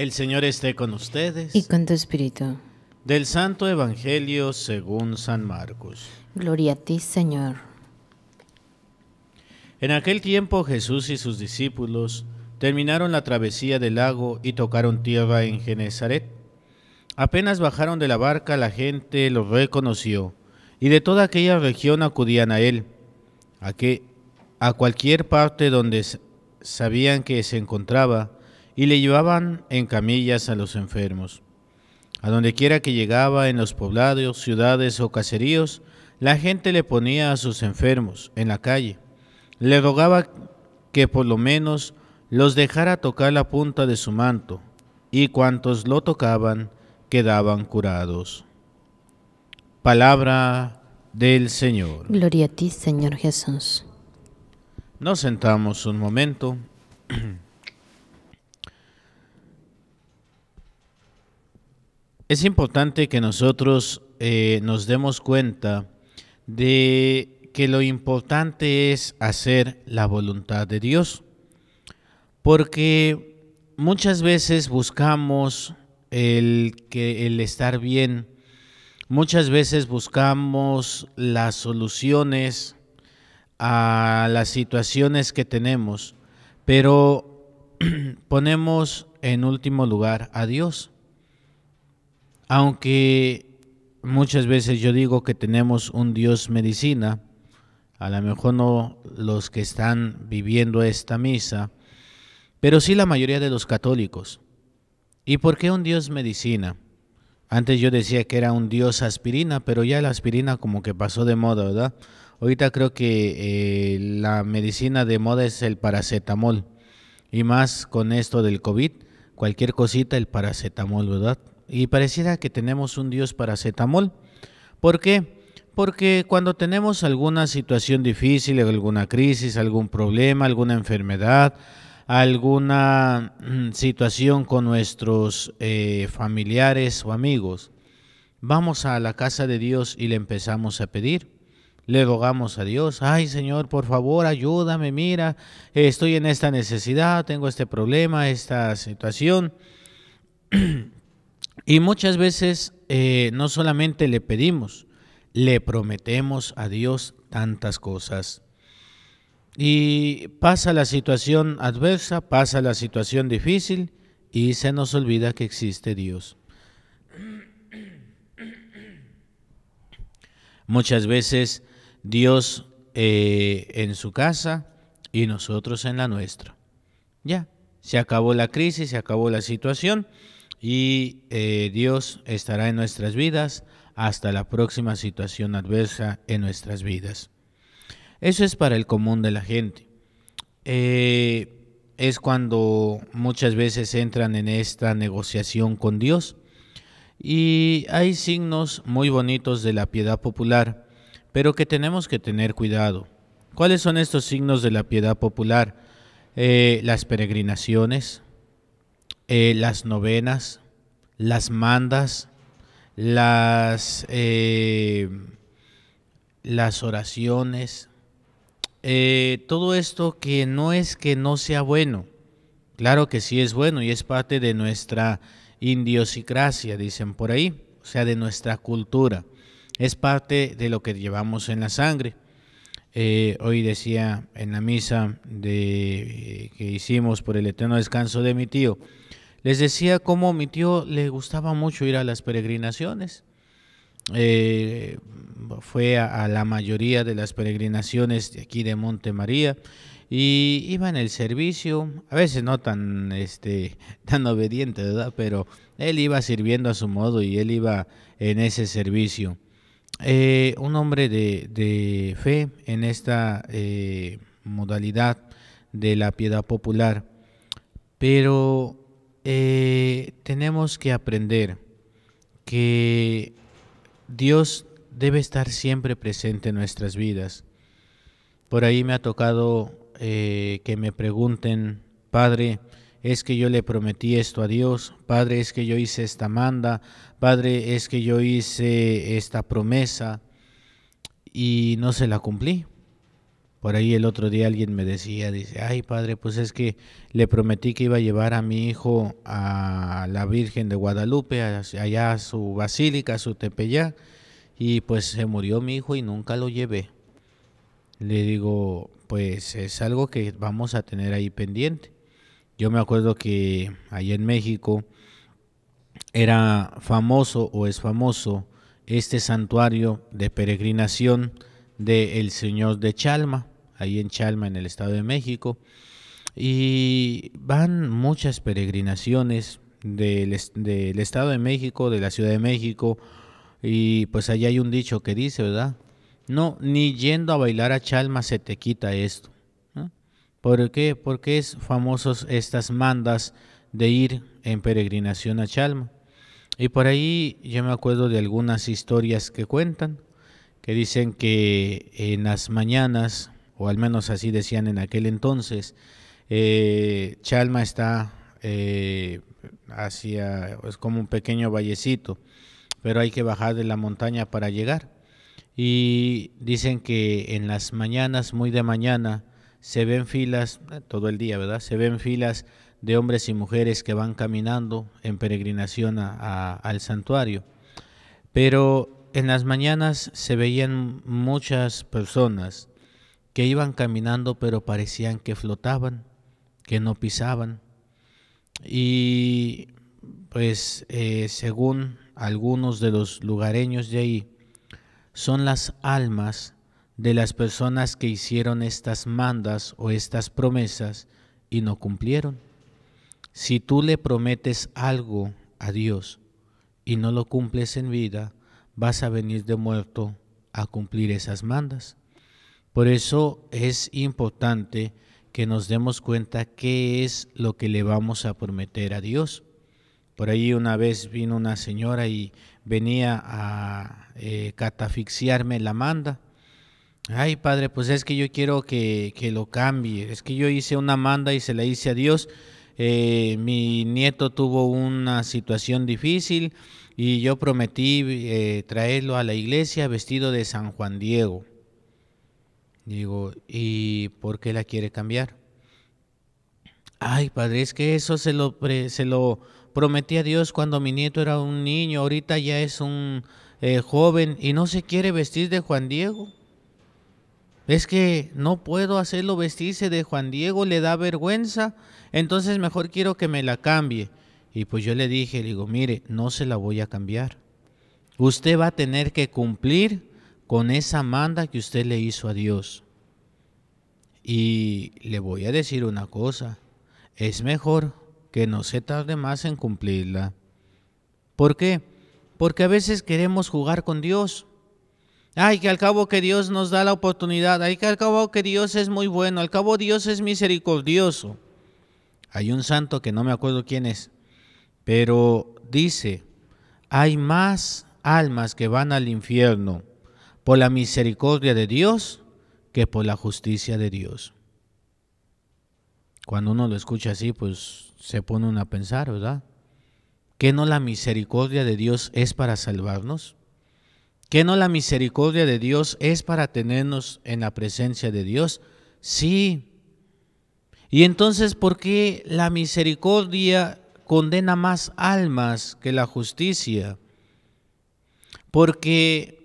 El Señor esté con ustedes. Y con tu espíritu. Del Santo Evangelio según San Marcos. Gloria a ti, Señor. En aquel tiempo Jesús y sus discípulos terminaron la travesía del lago y tocaron tierra en Genezaret. Apenas bajaron de la barca, la gente lo reconoció, y de toda aquella región acudían a él, a, que, a cualquier parte donde sabían que se encontraba, y le llevaban en camillas a los enfermos. A donde quiera que llegaba, en los poblados, ciudades o caseríos, la gente le ponía a sus enfermos en la calle. Le rogaba que por lo menos los dejara tocar la punta de su manto, y cuantos lo tocaban quedaban curados. Palabra del Señor. Gloria a ti, Señor Jesús. Nos sentamos un momento. Es importante que nosotros eh, nos demos cuenta de que lo importante es hacer la voluntad de Dios, porque muchas veces buscamos el, que, el estar bien, muchas veces buscamos las soluciones a las situaciones que tenemos, pero ponemos en último lugar a Dios. Aunque muchas veces yo digo que tenemos un Dios medicina, a lo mejor no los que están viviendo esta misa, pero sí la mayoría de los católicos. ¿Y por qué un Dios medicina? Antes yo decía que era un Dios aspirina, pero ya la aspirina como que pasó de moda, ¿verdad? Ahorita creo que eh, la medicina de moda es el paracetamol. Y más con esto del COVID, cualquier cosita, el paracetamol, ¿verdad? Y pareciera que tenemos un Dios paracetamol. ¿Por qué? Porque cuando tenemos alguna situación difícil, alguna crisis, algún problema, alguna enfermedad, alguna mm, situación con nuestros eh, familiares o amigos, vamos a la casa de Dios y le empezamos a pedir. Le rogamos a Dios, ay Señor, por favor, ayúdame, mira, estoy en esta necesidad, tengo este problema, esta situación. Y muchas veces eh, no solamente le pedimos, le prometemos a Dios tantas cosas. Y pasa la situación adversa, pasa la situación difícil y se nos olvida que existe Dios. Muchas veces Dios eh, en su casa y nosotros en la nuestra. Ya, se acabó la crisis, se acabó la situación y eh, Dios estará en nuestras vidas hasta la próxima situación adversa en nuestras vidas. Eso es para el común de la gente. Eh, es cuando muchas veces entran en esta negociación con Dios. Y hay signos muy bonitos de la piedad popular, pero que tenemos que tener cuidado. ¿Cuáles son estos signos de la piedad popular? Eh, las peregrinaciones, eh, las novenas, las mandas, las, eh, las oraciones, eh, todo esto que no es que no sea bueno, claro que sí es bueno y es parte de nuestra indiosicracia, dicen por ahí, o sea, de nuestra cultura, es parte de lo que llevamos en la sangre. hoy decía en la misa de, que hicimos por el eterno descanso de mi tío, les decía cómo mi tío le gustaba mucho ir a las peregrinaciones. Eh, fue a, la mayoría de las peregrinaciones aquí de Monte María y iba en el servicio, a veces no tan, este, tan obediente, ¿verdad? Pero él iba sirviendo a su modo y él iba en ese servicio. Eh, un hombre de, fe en esta eh, modalidad de la piedad popular, pero eh, tenemos que aprender que Dios debe estar siempre presente en nuestras vidas. Por ahí me ha tocado eh, que me pregunten, Padre, es que yo le prometí esto a Dios, Padre, es que yo hice esta manda, Padre, es que yo hice esta promesa y no se la cumplí. Por ahí el otro día alguien me decía, dice, ay padre, pues es que le prometí que iba a llevar a mi hijo a la Virgen de Guadalupe, allá a su basílica, a su Tepeyá, y pues se murió mi hijo y nunca lo llevé. Le digo, pues es algo que vamos a tener ahí pendiente. Yo me acuerdo que allá en México era famoso o es famoso este santuario de peregrinación del Señor de Chalma ahí en Chalma, en el Estado de México. Y van muchas peregrinaciones del, del Estado de México, de la Ciudad de México, y pues allá hay un dicho que dice, ¿verdad? No, ni yendo a bailar a Chalma se te quita esto. ¿Por qué? Porque es famosos estas mandas de ir en peregrinación a Chalma. Y por ahí yo me acuerdo de algunas historias que cuentan, que dicen que en las mañanas o al menos así decían en aquel entonces. Eh, Chalma está eh, hacia, es como un pequeño vallecito, pero hay que bajar de la montaña para llegar. Y dicen que en las mañanas, muy de mañana, se ven filas, eh, todo el día, ¿verdad? Se ven filas de hombres y mujeres que van caminando en peregrinación al santuario. Pero en las mañanas se veían muchas personas, que iban caminando pero parecían que flotaban, que no pisaban. Y pues eh, según algunos de los lugareños de ahí, son las almas de las personas que hicieron estas mandas o estas promesas y no cumplieron. Si tú le prometes algo a Dios y no lo cumples en vida, vas a venir de muerto a cumplir esas mandas. Por eso es importante que nos demos cuenta qué es lo que le vamos a prometer a Dios. Por ahí una vez vino una señora y venía a eh, catafixiarme la manda. Ay, padre, pues es que yo quiero que, que, lo cambie. Es que yo hice una manda y se la hice a Dios. Eh, mi nieto tuvo una situación difícil y yo prometí eh, traerlo a la iglesia vestido de San Juan Diego. Digo, ¿y por qué la quiere cambiar? Ay, padre, es que eso se lo, se lo prometí a Dios cuando mi nieto era un niño, ahorita ya es un eh, joven y no se quiere vestir de Juan Diego. Es que no puedo hacerlo vestirse de Juan Diego, le da vergüenza, entonces mejor quiero que me la cambie. Y pues yo le dije, le digo, mire, no se la voy a cambiar. Usted va a tener que cumplir con esa manda que usted le hizo a Dios. Y le voy a decir una cosa, es mejor que no se tarde más en cumplirla. ¿Por qué? Porque a veces queremos jugar con Dios. Ay, que al cabo que Dios nos da la oportunidad, ay, que al cabo que Dios es muy bueno, al cabo Dios es misericordioso. Hay un santo que no me acuerdo quién es, pero dice, hay más almas que van al infierno por la misericordia de Dios que por la justicia de Dios. Cuando uno lo escucha así, pues se pone uno a pensar, ¿verdad? ¿Qué no la misericordia de Dios es para salvarnos? ¿Qué no la misericordia de Dios es para tenernos en la presencia de Dios? Sí. Y entonces, ¿por qué la misericordia condena más almas que la justicia? Porque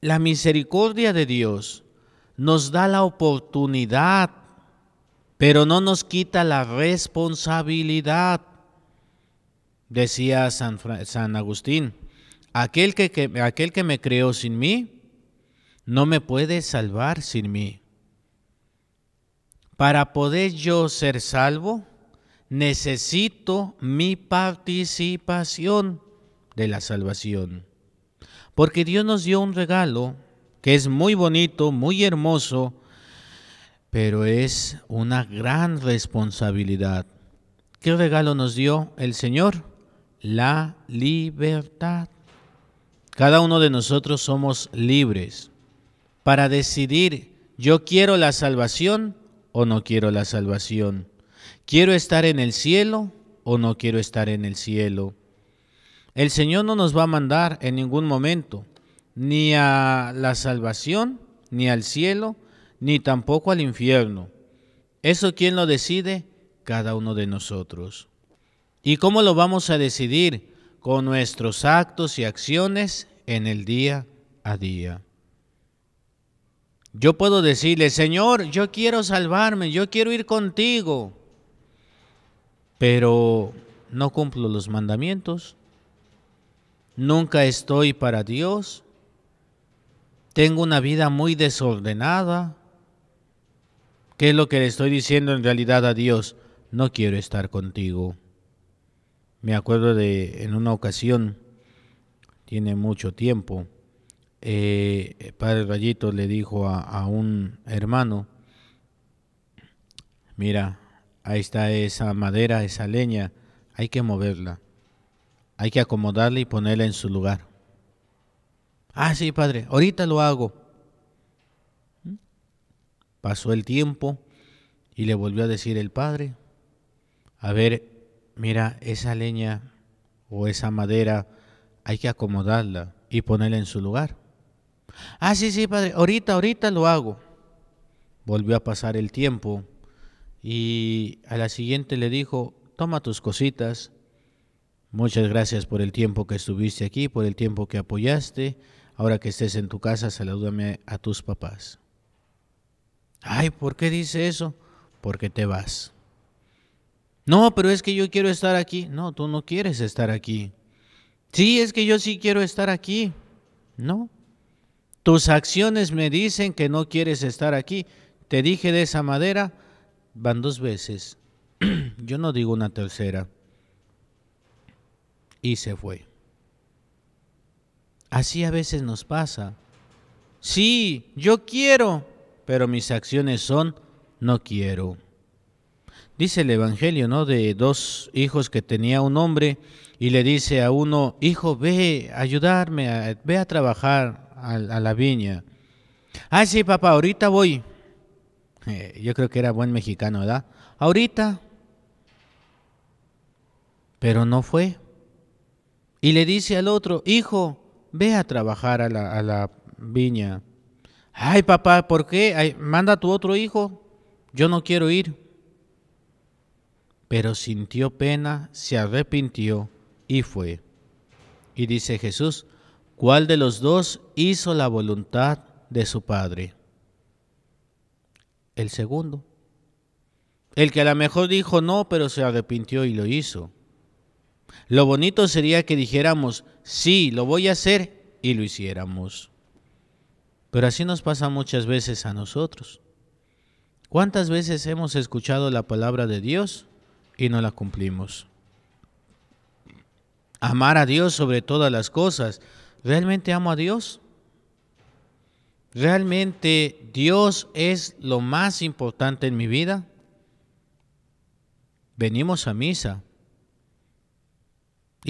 la misericordia de Dios nos da la oportunidad, pero no nos quita la responsabilidad. Decía San, San Agustín, aquel aquel que me creó sin mí, no me puede salvar sin mí. Para poder yo ser salvo, necesito mi participación de la salvación porque Dios nos dio un regalo que es muy bonito, muy hermoso, pero es una gran responsabilidad. ¿Qué regalo nos dio el Señor? La libertad. Cada uno de nosotros somos libres para decidir, yo quiero la salvación o no quiero la salvación. Quiero estar en el cielo o no quiero estar en el cielo. El Señor no nos va a mandar en ningún momento ni a la salvación, ni al cielo, ni tampoco al infierno. Eso quién lo decide? Cada uno de nosotros. ¿Y cómo lo vamos a decidir? Con nuestros actos y acciones en el día a día. Yo puedo decirle, Señor, yo quiero salvarme, yo quiero ir contigo, pero no cumplo los mandamientos, nunca estoy para Dios, tengo una vida muy desordenada. ¿Qué es lo que le estoy diciendo en realidad a Dios? No quiero estar contigo. Me acuerdo de en una ocasión, tiene mucho tiempo, el eh, Padre Rayito le dijo a un hermano, mira, ahí está esa madera, esa leña, hay que moverla. Hay que acomodarla y ponerla en su lugar. Ah, sí, padre, ahorita lo hago. ¿Mm? Pasó el tiempo y le volvió a decir el padre, a ver, mira, esa leña o esa madera hay que acomodarla y ponerla en su lugar. Ah, sí, sí, padre, ahorita, ahorita lo hago. Volvió a pasar el tiempo y a la siguiente le dijo, toma tus cositas Muchas gracias por el tiempo que estuviste aquí, por el tiempo que apoyaste. Ahora que estés en tu casa, salúdame a tus papás. Ay, ¿por qué dice eso? Porque te vas. No, pero es que yo quiero estar aquí. No, tú no quieres estar aquí. Sí, es que yo sí quiero estar aquí. No. Tus acciones me dicen que no quieres estar aquí. Te dije de esa madera, van dos veces. yo no digo una tercera y se fue. Así a veces nos pasa. Sí, yo quiero, pero mis acciones son no quiero. Dice el Evangelio, ¿no? De dos hijos que tenía un hombre y le dice a uno, hijo, ve a ayudarme, a, ve a trabajar a, la viña. Ah, sí, papá, ahorita voy. Eh, yo creo que era buen mexicano, ¿verdad? Ahorita. Pero no fue y le dice al otro, hijo, ve a trabajar a la, viña. Ay, papá, ¿por qué? manda a tu otro hijo. Yo no quiero ir. Pero sintió pena, se arrepintió y fue. Y dice Jesús, ¿cuál de los dos hizo la voluntad de su padre? El segundo. El que a lo mejor dijo no, pero se arrepintió y lo hizo. Lo bonito sería que dijéramos, sí, lo voy a hacer y lo hiciéramos. Pero así nos pasa muchas veces a nosotros. ¿Cuántas veces hemos escuchado la palabra de Dios y no la cumplimos? Amar a Dios sobre todas las cosas. ¿Realmente amo a Dios? ¿Realmente Dios es lo más importante en mi vida? Venimos a misa,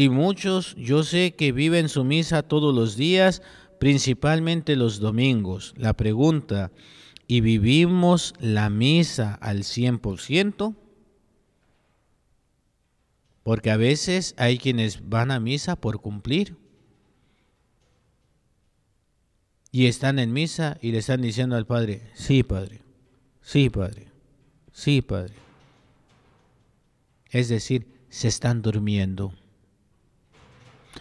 y muchos yo sé que viven su misa todos los días, principalmente los domingos. La pregunta, ¿y vivimos la misa al 100%? Porque a veces hay quienes van a misa por cumplir. Y están en misa y le están diciendo al Padre, sí, Padre, sí, Padre, sí, Padre. Es decir, se están durmiendo.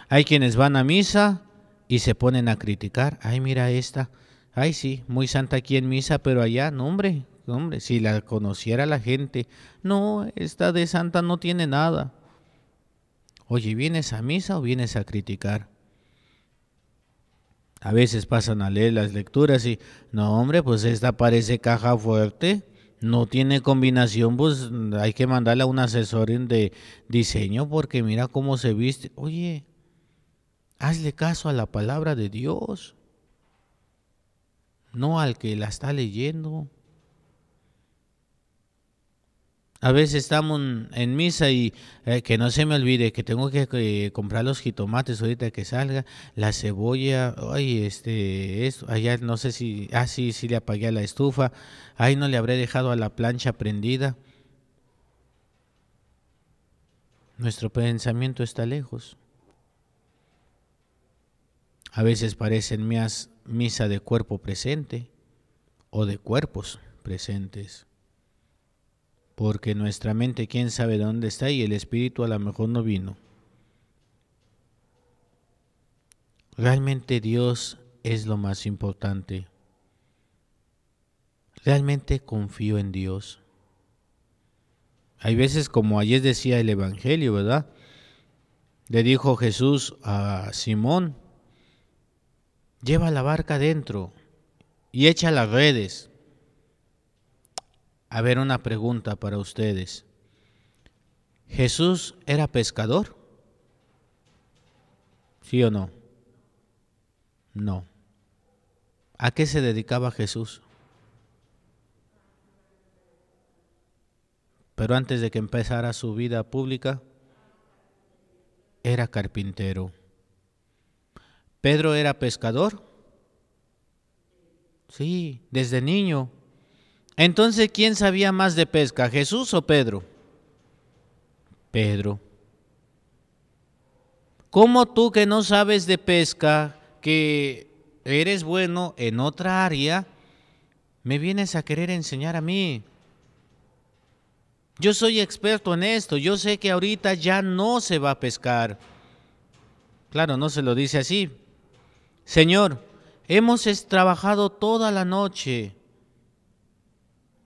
Hay quienes van a misa y se ponen a criticar. Ay, mira esta. Ay, sí, muy santa aquí en misa, pero allá, no, hombre, hombre, si la conociera la gente. No, esta de santa no tiene nada. Oye, ¿vienes a misa o vienes a criticar? A veces pasan a leer las lecturas y, no, hombre, pues esta parece caja fuerte no tiene combinación, pues hay que mandarle a un asesor de diseño porque mira cómo se viste. Oye, Hazle caso a la palabra de Dios, no al que la está leyendo. A veces estamos en misa y eh, que no se me olvide que tengo que eh, comprar los jitomates ahorita que salga, la cebolla, ay, este, esto, allá no sé si, ah, sí, le apagué a la estufa, ay, no le habré dejado a la plancha prendida. Nuestro pensamiento está lejos. A veces parecen misa de cuerpo presente o de cuerpos presentes. Porque nuestra mente quién sabe dónde está y el espíritu a lo mejor no vino. Realmente Dios es lo más importante. Realmente confío en Dios. Hay veces, como ayer decía el Evangelio, ¿verdad? Le dijo Jesús a Simón, Lleva la barca adentro y echa las redes. A ver, una pregunta para ustedes. ¿Jesús era pescador? ¿Sí o no? No. ¿A qué se dedicaba Jesús? Pero antes de que empezara su vida pública, era carpintero. Pedro era pescador. Sí, desde niño. Entonces, ¿quién sabía más de pesca, Jesús o Pedro? Pedro. ¿Cómo tú que no sabes de pesca, que eres bueno en otra área, me vienes a querer enseñar a mí? Yo soy experto en esto, yo sé que ahorita ya no se va a pescar. Claro, no se lo dice así, Señor, hemos trabajado toda la noche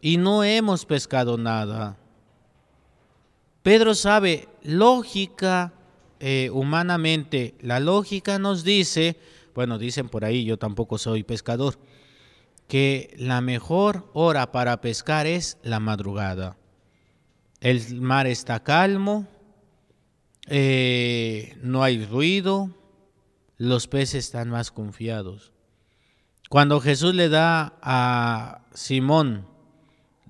y no hemos pescado nada. Pedro sabe, lógica, eh, humanamente, la lógica nos dice, bueno, dicen por ahí, yo tampoco soy pescador, que la mejor hora para pescar es la madrugada. El mar está calmo, eh, no hay ruido, los peces están más confiados. Cuando Jesús le da a Simón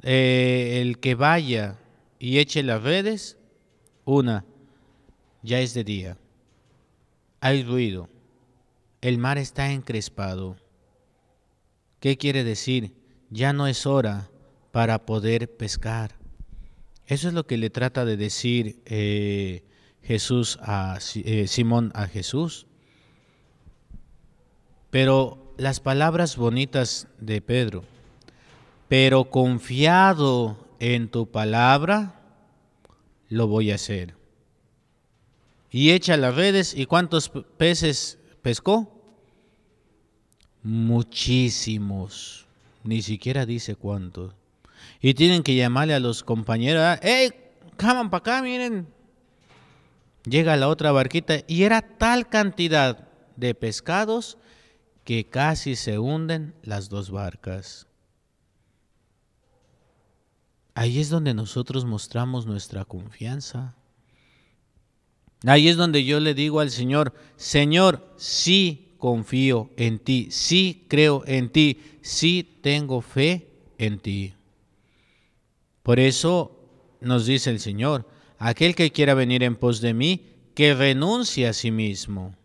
eh, el que vaya y eche las redes, una, ya es de día, hay ruido, el mar está encrespado. ¿Qué quiere decir? Ya no es hora para poder pescar. Eso es lo que le trata de decir eh, Jesús a eh, Simón a Jesús. Pero las palabras bonitas de Pedro, pero confiado en tu palabra, lo voy a hacer. Y echa las redes y cuántos peces pescó? Muchísimos. Ni siquiera dice cuántos. Y tienen que llamarle a los compañeros, ah, ¡Ey! ¡Caman para acá, miren! Llega la otra barquita y era tal cantidad de pescados que casi se hunden las dos barcas. Ahí es donde nosotros mostramos nuestra confianza. Ahí es donde yo le digo al Señor, Señor, sí confío en ti, sí creo en ti, sí tengo fe en ti. Por eso nos dice el Señor, aquel que quiera venir en pos de mí, que renuncie a sí mismo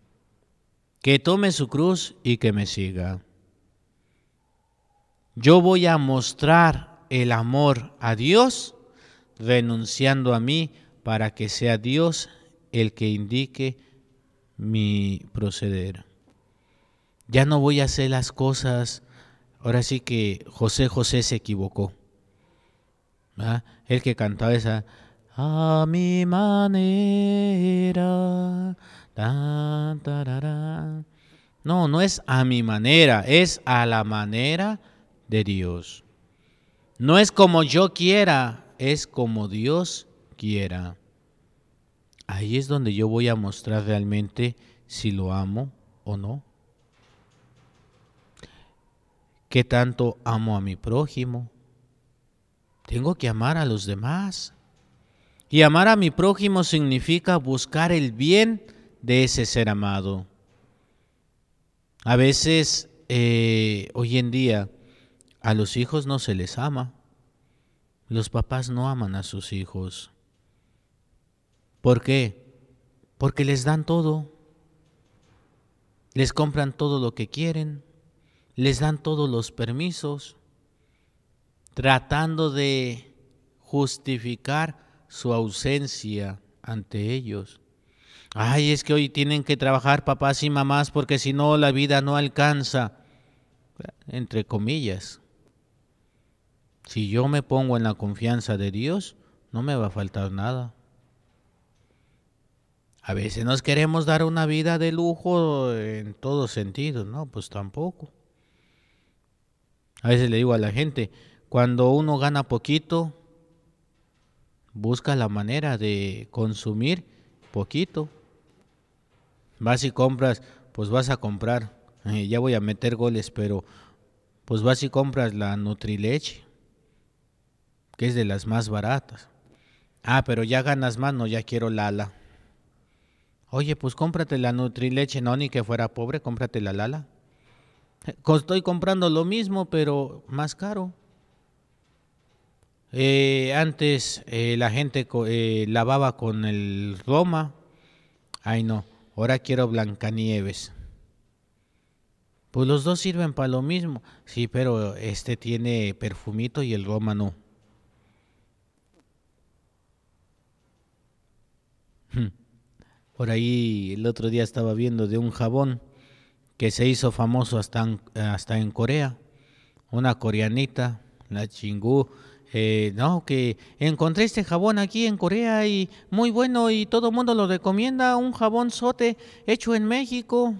que tome su cruz y que me siga. Yo voy a mostrar el amor a Dios renunciando a mí para que sea Dios el que indique mi proceder. Ya no voy a hacer las cosas. Ahora sí que José José se equivocó. El que cantaba esa, a mi manera, no, no es a mi manera, es a la manera de Dios. No es como yo quiera, es como Dios quiera. Ahí es donde yo voy a mostrar realmente si lo amo o no. ¿Qué tanto amo a mi prójimo? Tengo que amar a los demás. Y amar a mi prójimo significa buscar el bien de ese ser amado. A veces, eh, hoy en día, a los hijos no se les ama. Los papás no aman a sus hijos. ¿Por qué? Porque les dan todo. Les compran todo lo que quieren. Les dan todos los permisos. Tratando de justificar su ausencia ante ellos. Ay, es que hoy tienen que trabajar papás y mamás porque si no la vida no alcanza. Entre comillas. Si yo me pongo en la confianza de Dios, no me va a faltar nada. A veces nos queremos dar una vida de lujo en todos sentidos, ¿no? Pues tampoco. A veces le digo a la gente, cuando uno gana poquito, busca la manera de consumir poquito. Vas y compras, pues vas a comprar. Eh, ya voy a meter goles, pero pues vas y compras la Nutrileche, que es de las más baratas. Ah, pero ya ganas más, no, ya quiero Lala. Oye, pues cómprate la Nutrileche, no, ni que fuera pobre, cómprate la Lala. Eh, estoy comprando lo mismo, pero más caro. Eh, antes la gente lavaba con el Roma. Ay, no ahora quiero Blancanieves. Pues los dos sirven para lo mismo. Sí, pero este tiene perfumito y el goma no. Hmm. Por ahí el otro día estaba viendo de un jabón que se hizo famoso hasta en, hasta en Corea. Una coreanita, la chingú, eh, no, que encontré este jabón aquí en Corea y muy bueno y todo el mundo lo recomienda, un jabón sote hecho en México.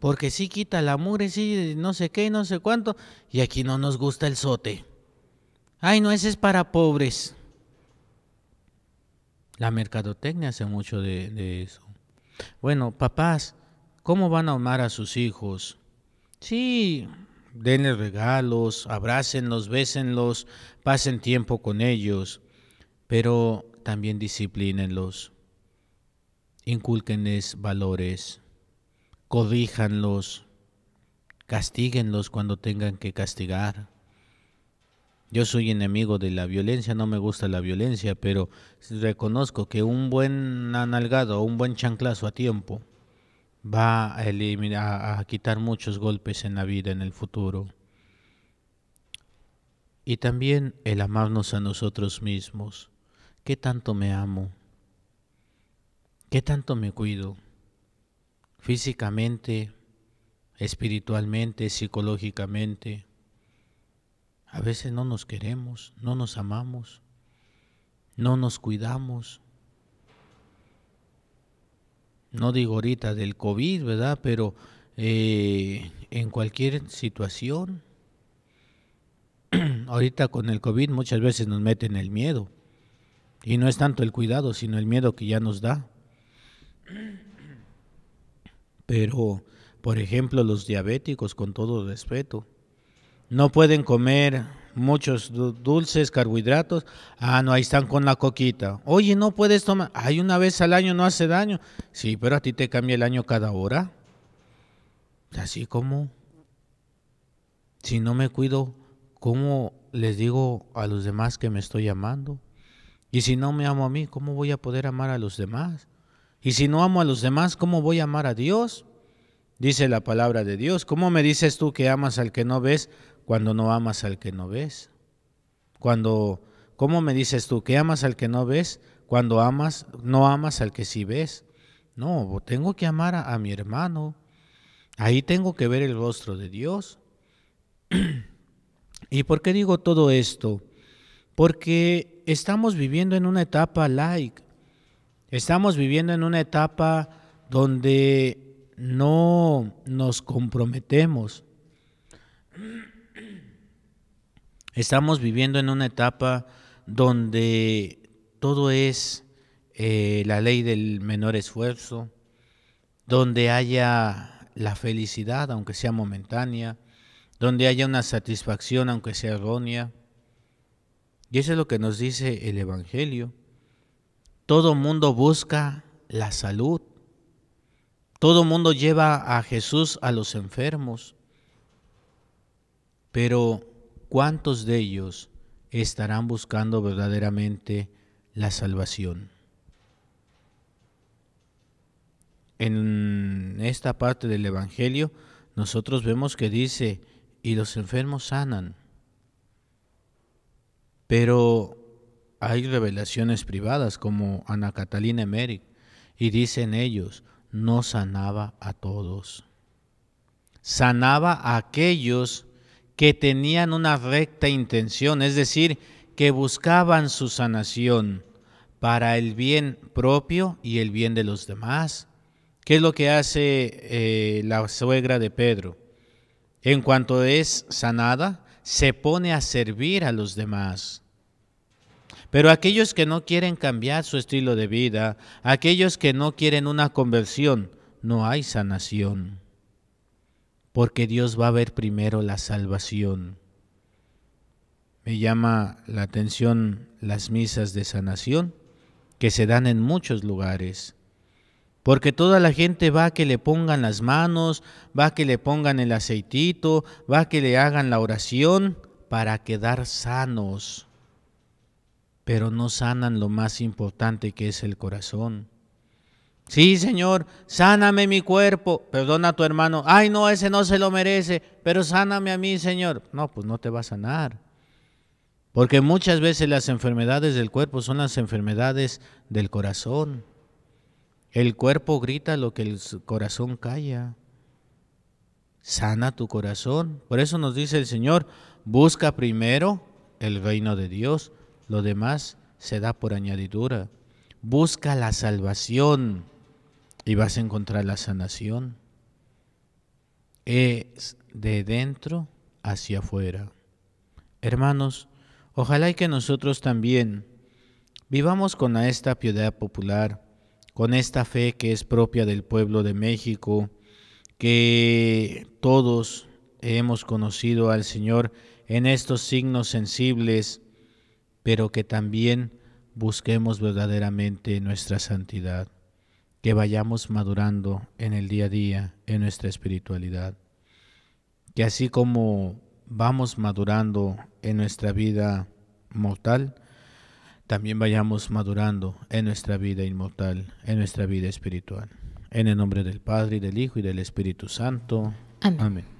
Porque sí quita la mugre, sí, no sé qué, no sé cuánto. Y aquí no nos gusta el sote. Ay, no, ese es para pobres. La mercadotecnia hace mucho de, de eso. Bueno, papás, ¿cómo van a amar a sus hijos? Sí, denles regalos, abrácenlos, bésenlos, pasen tiempo con ellos, pero también disciplínenlos, inculquenles valores, codíjanlos, castíguenlos cuando tengan que castigar. Yo soy enemigo de la violencia, no me gusta la violencia, pero reconozco que un buen analgado o un buen chanclazo a tiempo va a, a quitar muchos golpes en la vida en el futuro. Y también el amarnos a nosotros mismos. ¿Qué tanto me amo? ¿Qué tanto me cuido? Físicamente, espiritualmente, psicológicamente. A veces no nos queremos, no nos amamos, no nos cuidamos no digo ahorita del COVID, ¿verdad? Pero eh, en cualquier situación, ahorita con el COVID muchas veces nos meten el miedo. Y no es tanto el cuidado, sino el miedo que ya nos da. Pero, por ejemplo, los diabéticos, con todo respeto, no pueden comer muchos dulces, carbohidratos. Ah, no, ahí están con la coquita. Oye, no puedes tomar. hay una vez al año no hace daño. Sí, pero a ti te cambia el año cada hora. Así como. Si no me cuido, ¿cómo les digo a los demás que me estoy amando? Y si no me amo a mí, ¿cómo voy a poder amar a los demás? Y si no amo a los demás, ¿cómo voy a amar a Dios? Dice la palabra de Dios. ¿Cómo me dices tú que amas al que no ves cuando no amas al que no ves? Cuando, ¿cómo me dices tú que amas al que no ves cuando amas, no amas al que sí ves? No, tengo que amar a, mi hermano. Ahí tengo que ver el rostro de Dios. ¿Y por qué digo todo esto? Porque estamos viviendo en una etapa like Estamos viviendo en una etapa donde no nos comprometemos. Estamos viviendo en una etapa donde todo es eh, la ley del menor esfuerzo, donde haya la felicidad, aunque sea momentánea, donde haya una satisfacción, aunque sea errónea. Y eso es lo que nos dice el Evangelio. Todo mundo busca la salud. Todo mundo lleva a Jesús a los enfermos. Pero ¿cuántos de ellos estarán buscando verdaderamente la salvación? En esta parte del Evangelio nosotros vemos que dice, y los enfermos sanan, pero hay revelaciones privadas como Ana Catalina Emerick. y dicen ellos, no sanaba a todos, sanaba a aquellos que tenían una recta intención, es decir, que buscaban su sanación para el bien propio y el bien de los demás. ¿Qué es lo que hace eh, la suegra de Pedro? En cuanto es sanada, se pone a servir a los demás. Pero aquellos que no quieren cambiar su estilo de vida, aquellos que no quieren una conversión, no hay sanación porque Dios va a ver primero la salvación. Me llama la atención las misas de sanación que se dan en muchos lugares, porque toda la gente va a que le pongan las manos, va a que le pongan el aceitito, va a que le hagan la oración para quedar sanos, pero no sanan lo más importante que es el corazón. Sí, Señor, sáname mi cuerpo. Perdona a tu hermano. Ay, no, ese no se lo merece, pero sáname a mí, Señor. No, pues no te va a sanar. Porque muchas veces las enfermedades del cuerpo son las enfermedades del corazón. El cuerpo grita lo que el corazón calla. Sana tu corazón. Por eso nos dice el Señor, busca primero el reino de Dios. Lo demás se da por añadidura. Busca la salvación y vas a encontrar la sanación. Es de dentro hacia afuera. Hermanos, ojalá y que nosotros también vivamos con esta piedad popular, con esta fe que es propia del pueblo de México, que todos hemos conocido al Señor en estos signos sensibles, pero que también busquemos verdaderamente nuestra santidad que vayamos madurando en el día a día, en nuestra espiritualidad. Que así como vamos madurando en nuestra vida mortal, también vayamos madurando en nuestra vida inmortal, en nuestra vida espiritual. En el nombre del Padre, y del Hijo, y del Espíritu Santo. Amén.